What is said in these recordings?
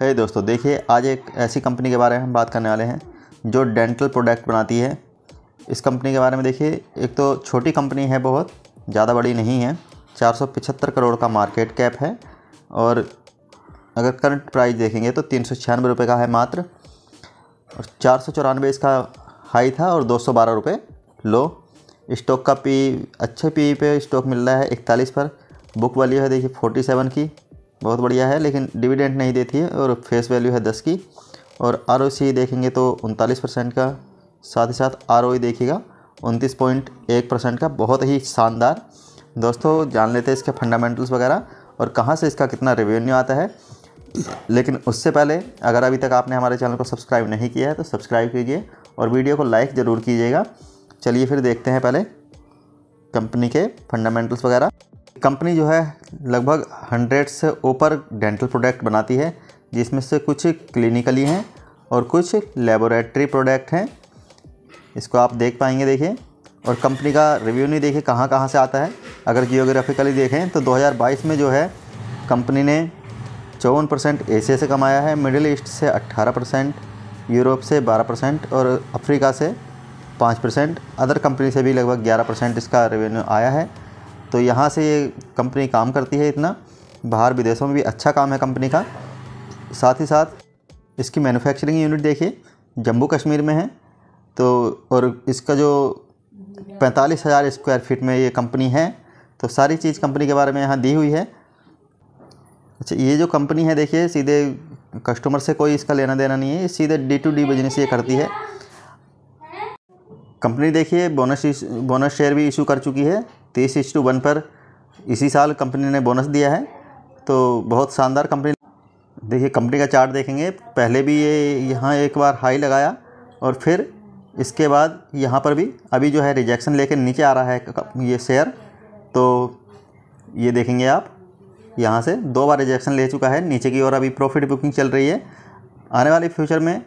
है दोस्तों देखिए आज एक ऐसी कंपनी के बारे में हम बात करने वाले हैं जो डेंटल प्रोडक्ट बनाती है इस कंपनी के बारे में देखिए एक तो छोटी कंपनी है बहुत ज़्यादा बड़ी नहीं है चार करोड़ का मार्केट कैप है और अगर करंट प्राइस देखेंगे तो तीन सौ का है मात्र और चार इसका हाई था और दो सौ लो स्टॉक का पी अच्छे पी पे स्टॉक मिल रहा है इकतालीस पर बुक वैल्यू है देखिए 47 सेवन की बहुत बढ़िया है लेकिन डिविडेंट नहीं देती है और फेस वैल्यू है दस की और आर देखेंगे तो उनतालीस परसेंट का साथ ही साथ आर e देखिएगा उनतीस पॉइंट एक परसेंट का बहुत ही शानदार दोस्तों जान लेते हैं इसके फंडामेंटल्स वगैरह और कहाँ से इसका कितना रेवेन्यू आता है लेकिन उससे पहले अगर अभी तक आपने हमारे चैनल को सब्सक्राइब नहीं किया है तो सब्सक्राइब कीजिए और वीडियो को लाइक ज़रूर कीजिएगा चलिए फिर देखते हैं पहले कंपनी के फंडामेंटल्स वगैरह कंपनी जो है लगभग हंड्रेड से ऊपर डेंटल प्रोडक्ट बनाती है जिसमें से कुछ क्लिनिकली हैं और कुछ लेबोरेटरी प्रोडक्ट हैं इसको आप देख पाएंगे देखिए और कंपनी का रिव्यू नहीं देखिए कहाँ कहाँ से आता है अगर जियोग्राफिकली देखें तो 2022 में जो है कंपनी ने चौवन परसेंट एशिया से कमाया है मिडिल ईस्ट से 18 परसेंट यूरोप से 12 परसेंट और अफ्रीका से 5 परसेंट अदर कंपनी से भी लगभग 11 परसेंट इसका रेवेन्यू आया है तो यहाँ से ये कंपनी काम करती है इतना बाहर विदेशों में भी अच्छा काम है कंपनी का साथ ही साथ इसकी मैन्युफैक्चरिंग यूनिट देखिए जम्मू कश्मीर में है तो और इसका जो पैंतालीस हज़ार स्क्वायर फीट में ये कंपनी है तो सारी चीज़ कंपनी के बारे में यहाँ दी हुई है अच्छा ये जो कंपनी है देखिए सीधे कस्टमर से कोई इसका लेना देना नहीं है सीधे डी टू डी बिजनेस ये करती है कंपनी देखिए बोनस बोनस शेयर भी इशू कर चुकी है तीस इंच टू वन पर इसी साल कंपनी ने बोनस दिया है तो बहुत शानदार कंपनी देखिए कंपनी का चार्ट देखेंगे पहले भी ये यहाँ एक बार हाई लगाया और फिर इसके बाद यहाँ पर भी अभी जो है रिजेक्शन लेकर नीचे आ रहा है ये शेयर तो ये देखेंगे आप यहाँ से दो बार रिजेक्शन ले चुका है नीचे की ओर अभी प्रॉफिट बुकिंग चल रही है आने वाले फ्यूचर में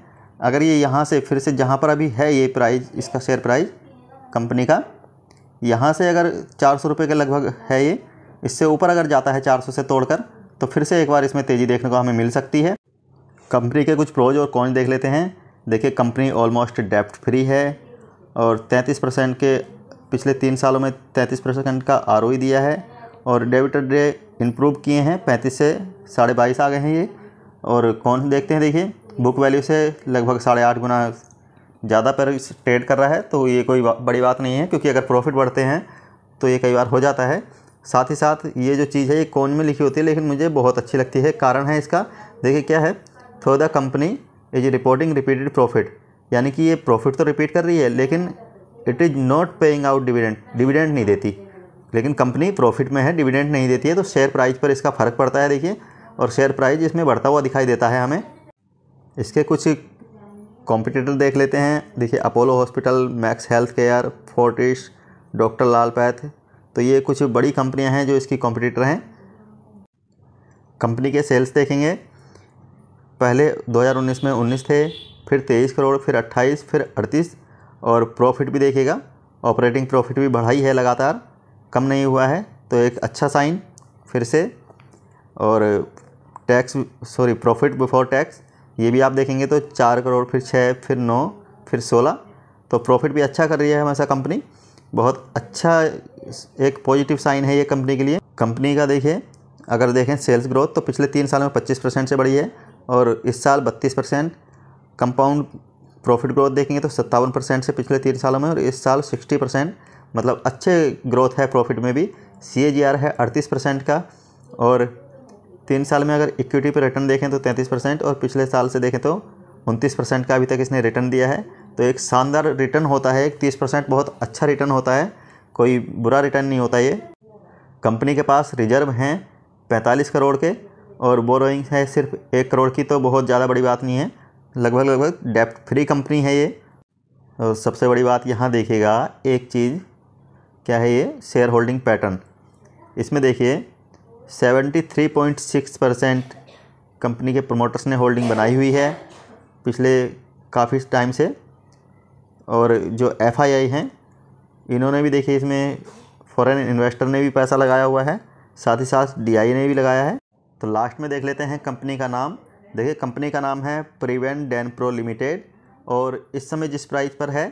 अगर ये यहाँ से फिर से जहाँ पर अभी है ये प्राइस इसका शेयर प्राइस कंपनी का यहाँ से अगर चार सौ रुपये के लगभग है ये इससे ऊपर अगर जाता है चार सौ से तोड़कर तो फिर से एक बार इसमें तेज़ी देखने को हमें मिल सकती है कंपनी के कुछ प्रोज और कौन देख लेते हैं देखिए कंपनी ऑलमोस्ट डेप्ट फ्री है और तैंतीस परसेंट के पिछले तीन सालों में तैंतीस परसेंट का आर e दिया है और डेबिट डे इम्प्रूव किए हैं पैंतीस से साढ़े बाईस आ गए हैं ये और कौन देखते हैं देखिए बुक वैल्यू से लगभग साढ़े आठ गुना ज़्यादा पर ट्रेड कर रहा है तो ये कोई बड़ी बात नहीं है क्योंकि अगर प्रॉफिट बढ़ते हैं तो ये कई बार हो जाता है साथ ही साथ ये जो चीज़ है ये कौन में लिखी होती है लेकिन मुझे बहुत अच्छी लगती है कारण है इसका देखिए क्या है through the company is reporting repeated profit यानी कि ये प्रॉफिट तो रिपीट कर रही है लेकिन it is not paying out dividend dividend नहीं देती लेकिन कंपनी प्रॉफिट में है डिविडेंड नहीं देती है तो शेयर प्राइस पर इसका फ़र्क पड़ता है देखिए और शेयर प्राइस इसमें बढ़ता हुआ दिखाई देता है हमें इसके कुछ कॉम्पिटिटर देख लेते हैं देखिए Apollo hospital Max healthcare Fortis doctor Lal path तो ये कुछ बड़ी कंपनियां हैं जो इसकी कॉम्पिटिटर हैं कंपनी के सेल्स देखेंगे पहले 2019 में 19 थे फिर 23 करोड़ फिर 28 फिर 38 और प्रॉफिट भी देखिएगा ऑपरेटिंग प्रॉफिट भी बढ़ाई है लगातार कम नहीं हुआ है तो एक अच्छा साइन फिर से और tax sorry profit before tax ये भी आप देखेंगे तो चार करोड़ फिर छः फिर नौ फिर सोलह तो प्रॉफिट भी अच्छा कर रही है हमेशा कंपनी बहुत अच्छा एक पॉजिटिव साइन है ये कंपनी के लिए कंपनी का देखिए अगर देखें सेल्स ग्रोथ तो पिछले तीन साल में 25 परसेंट से बढ़ी है और इस साल 32 परसेंट कंपाउंड प्रॉफिट ग्रोथ देखेंगे तो सत्तावन परसेंट से पिछले तीन सालों में और इस साल 60 परसेंट मतलब अच्छे ग्रोथ है प्रॉफिट में भी सी है अड़तीस परसेंट का और तीन साल में अगर इक्विटी पर रिटर्न देखें तो तैंतीस परसेंट और पिछले साल से देखें तो उनतीस परसेंट का अभी तक इसने रिटर्न दिया है तो एक शानदार रिटर्न होता है एक तीस परसेंट बहुत अच्छा रिटर्न होता है कोई बुरा रिटर्न नहीं होता ये कंपनी के पास रिजर्व हैं पैंतालीस करोड़ के और बोरोइंग है सिर्फ एक करोड़ की तो बहुत ज़्यादा बड़ी बात नहीं है लगभग लगभग डेप्ट फ्री कंपनी है ये और सबसे बड़ी बात यहाँ देखिएगा एक चीज़ क्या है ये शेयर होल्डिंग पैटर्न इसमें देखिए 73.6 परसेंट कंपनी के प्रमोटर्स ने होल्डिंग बनाई हुई है पिछले काफ़ी टाइम से और जो एफ हैं इन्होंने भी देखिए इसमें फॉरेन इन्वेस्टर ने भी पैसा लगाया हुआ है साथ ही साथ डीआई ने भी लगाया है तो लास्ट में देख लेते हैं कंपनी का नाम देखिए कंपनी का नाम है प्रिवेंट डैन प्रो लिमिटेड और इस समय जिस प्राइस पर है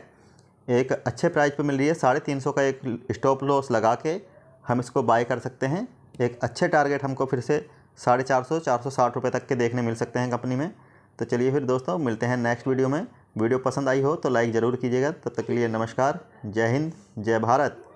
एक अच्छे प्राइस पर मिल रही है साढ़े तीन सौ का एक स्टॉप लॉस लगा के हम इसको बाय कर सकते हैं एक अच्छे टारगेट हमको फिर से साढ़े चार सौ चार सौ साठ रुपये तक के देखने मिल सकते हैं कंपनी में तो चलिए फिर दोस्तों मिलते हैं नेक्स्ट वीडियो में वीडियो पसंद आई हो तो लाइक ज़रूर कीजिएगा तब तक के लिए नमस्कार जय हिंद जय भारत